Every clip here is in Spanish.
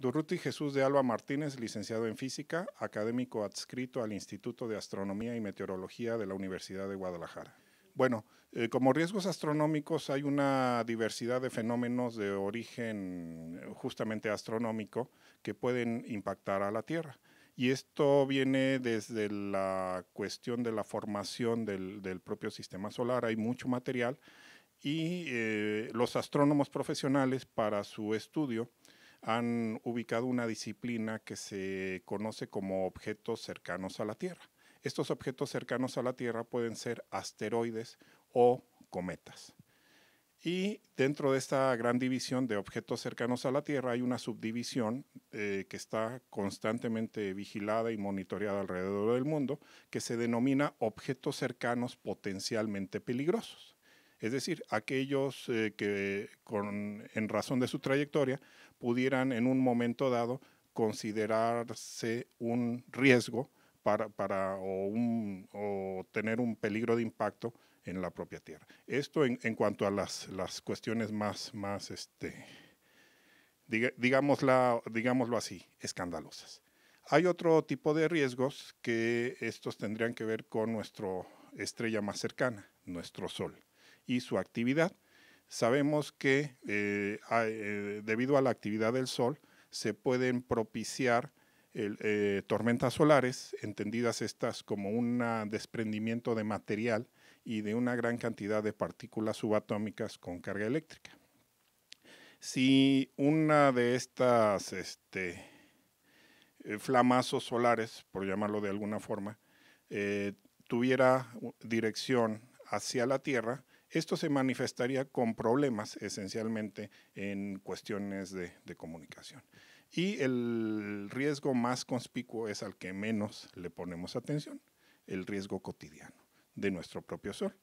Durruti Jesús de Alba Martínez, licenciado en Física, académico adscrito al Instituto de Astronomía y Meteorología de la Universidad de Guadalajara. Bueno, eh, como riesgos astronómicos hay una diversidad de fenómenos de origen eh, justamente astronómico que pueden impactar a la Tierra. Y esto viene desde la cuestión de la formación del, propio sistema solar. Hay mucho material y eh, los astrónomos profesionales para su estudio han ubicado una disciplina que se conoce como objetos cercanos a la Tierra. Estos objetos cercanos a la Tierra pueden ser asteroides o cometas. Y dentro de esta gran división de objetos cercanos a la Tierra hay una subdivisión eh, que está constantemente vigilada y monitoreada alrededor del mundo, que se denomina objetos cercanos potencialmente peligrosos. Es decir, aquellos eh, que en razón de su trayectoria pudieran en un momento dado considerarse un riesgo para, para o, tener un peligro de impacto en la propia tierra. Esto en, cuanto a las, cuestiones más, más este, digámoslo así, escandalosas. Hay otro tipo de riesgos que estos tendrían que ver con nuestra estrella más cercana, nuestro Sol, y su actividad Sabemos que eh, eh, debido a la actividad del Sol se pueden propiciar eh, tormentas solares, entendidas estas como un desprendimiento de material y de una gran cantidad de partículas subatómicas con carga eléctrica. Si una de estas este, flamazos solares, por llamarlo de alguna forma, tuviera dirección hacia la Tierra, esto se manifestaría con problemas esencialmente en cuestiones de, comunicación. Y el riesgo más conspicuo es al que menos le ponemos atención, el riesgo cotidiano de nuestro propio sol.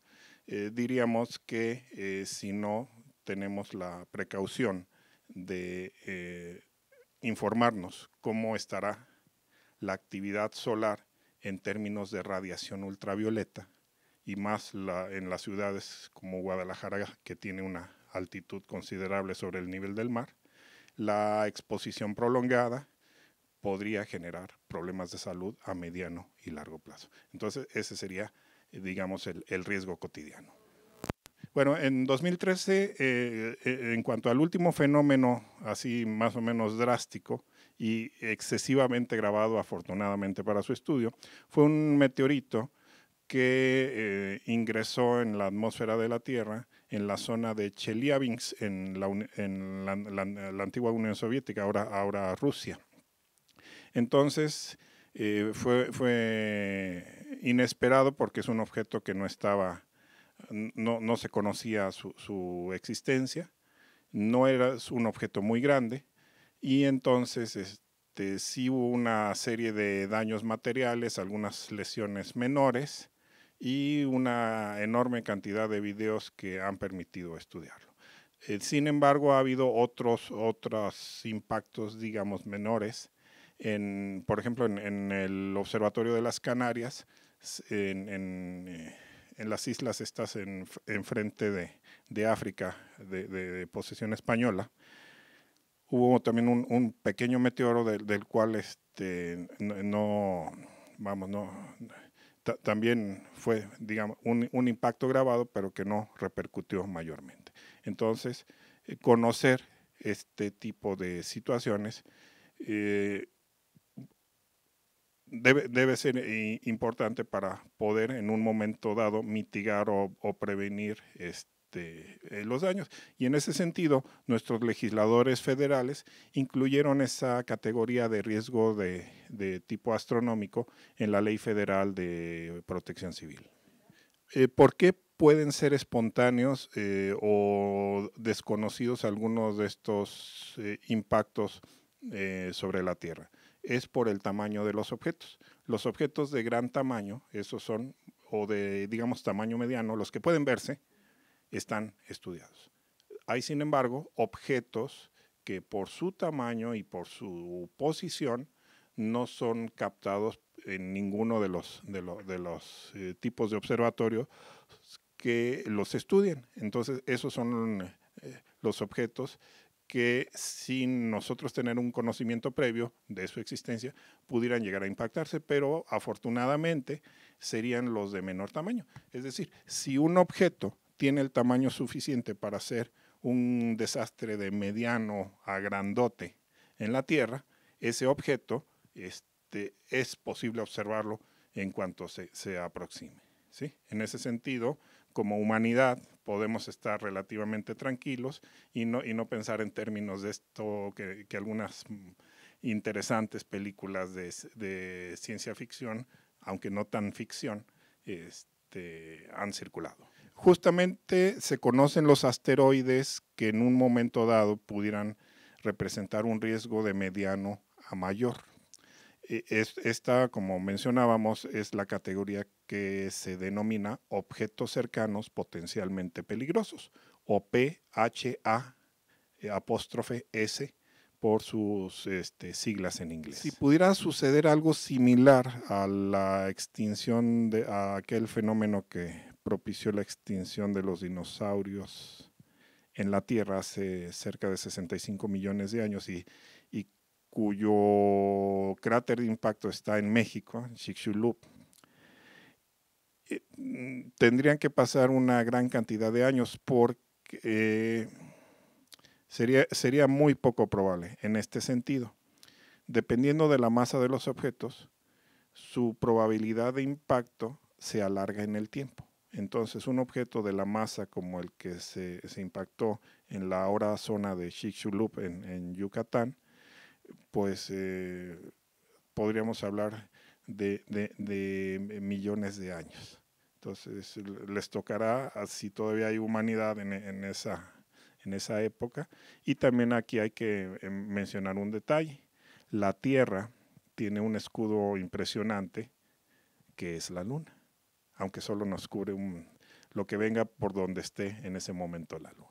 Eh, diríamos que eh, si no tenemos la precaución de eh, informarnos cómo estará la actividad solar en términos de radiación ultravioleta y más la, en las ciudades como Guadalajara, que tiene una altitud considerable sobre el nivel del mar, la exposición prolongada podría generar problemas de salud a mediano y largo plazo. Entonces, ese sería, eh, digamos, el, el riesgo cotidiano. Bueno, en 2013, eh, eh, en cuanto al último fenómeno así más o menos drástico y excesivamente grabado afortunadamente para su estudio, fue un meteorito que eh, ingresó en la atmósfera de la Tierra en la zona de Chelyabinsk, en la, antigua Unión Soviética, ahora, ahora Rusia. Entonces, eh, fue, inesperado porque es un objeto que no estaba, no, se conocía su, existencia, no era un objeto muy grande, y entonces este, sí hubo una serie de daños materiales, algunas lesiones menores, y una enorme cantidad de videos que han permitido estudiarlo. Eh, sin embargo, ha habido otros, otros impactos, digamos, menores. En, por ejemplo, en, el Observatorio de las Canarias, en, eh, en, las islas estas enfrente de, de, África, de, posesión española, hubo también un, pequeño meteoro del, del cual este, no, vamos, no también fue, digamos, un, impacto grabado, pero que no repercutió mayormente. Entonces, eh, conocer este tipo de situaciones eh, debe, ser importante para poder en un momento dado mitigar o, o prevenir este, este, eh, los daños. Y en ese sentido, nuestros legisladores federales incluyeron esa categoría de riesgo de, tipo astronómico en la Ley Federal de Protección Civil. Eh, ¿Por qué pueden ser espontáneos eh, o desconocidos algunos de estos impactos sobre la Tierra? Es por el tamaño de los objetos. Los objetos de gran tamaño, esos son, o de, digamos, tamaño mediano, los que pueden verse, están estudiados. Hay, sin embargo, objetos que por su tamaño y por su posición no son captados en ninguno de los, de, los eh, tipos de observatorio que los estudien. Entonces, esos son eh, los objetos que sin nosotros tener un conocimiento previo de su existencia pudieran llegar a impactarse, pero afortunadamente serían los de menor tamaño. Es decir, si un objeto tiene el tamaño suficiente para ser un desastre de mediano a grandote en la Tierra, ese objeto este, es posible observarlo en cuanto se, aproxime. ¿sí? En ese sentido, como humanidad podemos estar relativamente tranquilos y no, y no pensar en términos de esto que, algunas interesantes películas de, ciencia ficción, aunque no tan ficción, este, han circulado justamente se conocen los asteroides que en un momento dado pudieran representar un riesgo de mediano a mayor. E, esta, como mencionábamos, es la categoría que se denomina objetos cercanos potencialmente peligrosos, o PHA eh, apóstrofe S por sus este, siglas en inglés. Si pudiera suceder algo similar a la extinción de aquel fenómeno que propició la extinción de los dinosaurios en la Tierra hace cerca de 65 millones de años y, cuyo cráter de impacto está en México, en Chicxulub. Mm, tendrían que pasar una gran cantidad de años porque sería muy poco probable en este sentido. Dependiendo de la masa de los objetos, su probabilidad de impacto se alarga en el tiempo. Entonces, un objeto de la masa como el que se, impactó en la ahora zona de Chicxulub en, Yucatán, pues eh, podríamos hablar de, millones de años. Entonces, les tocará, ah, si todavía hay humanidad en, esa, en esa época. Y también aquí hay que eh, mencionar un detalle. La Tierra tiene un escudo impresionante que es la Luna aunque solo nos cubre lo que venga por donde esté en ese momento la luna.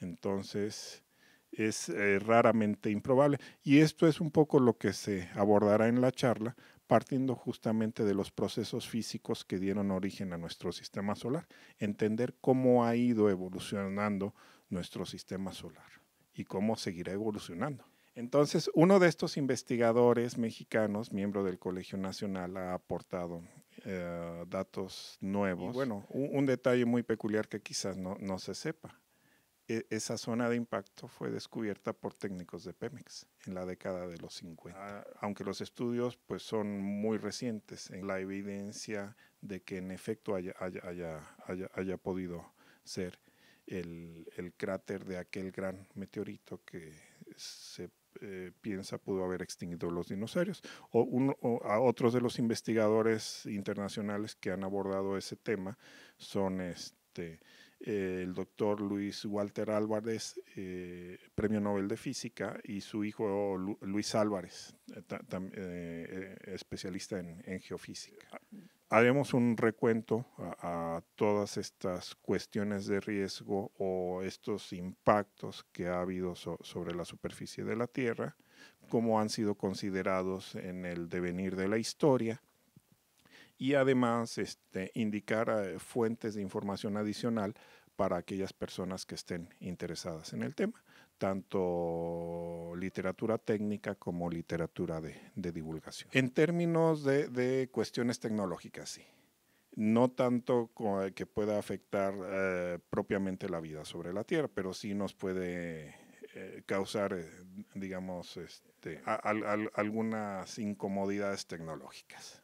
Entonces, es eh, raramente improbable. Y esto es un poco lo que se abordará en la charla, partiendo justamente de los procesos físicos que dieron origen a nuestro sistema solar, entender cómo ha ido evolucionando nuestro sistema solar y cómo seguirá evolucionando. Entonces, uno de estos investigadores mexicanos, miembro del Colegio Nacional, ha aportado eh, datos nuevos. Y bueno, un, detalle muy peculiar que quizás no, se sepa. E, esa zona de impacto fue descubierta por técnicos de Pemex en la década de los 50. Ah. Aunque los estudios pues, son muy recientes en la evidencia de que en efecto haya, podido ser el, el cráter de aquel gran meteorito que se eh, piensa pudo haber extinguido los dinosaurios. O, a otros de los investigadores internacionales que han abordado ese tema son este, eh, el doctor Luis Walter Álvarez, eh, premio Nobel de Física, y su hijo Luis Álvarez, especialista en geofísica. Ah, haremos un recuento a, todas estas cuestiones de riesgo o estos impactos que ha habido sobre la superficie de la Tierra, cómo han sido considerados en el devenir de la historia y además este, indicar eh, fuentes de información adicional para aquellas personas que estén interesadas en el tema tanto literatura técnica como literatura de, divulgación. En términos de, cuestiones tecnológicas, sí. No tanto eh, que pueda afectar eh, propiamente la vida sobre la Tierra, pero sí nos puede eh, causar, digamos, este, algunas incomodidades tecnológicas.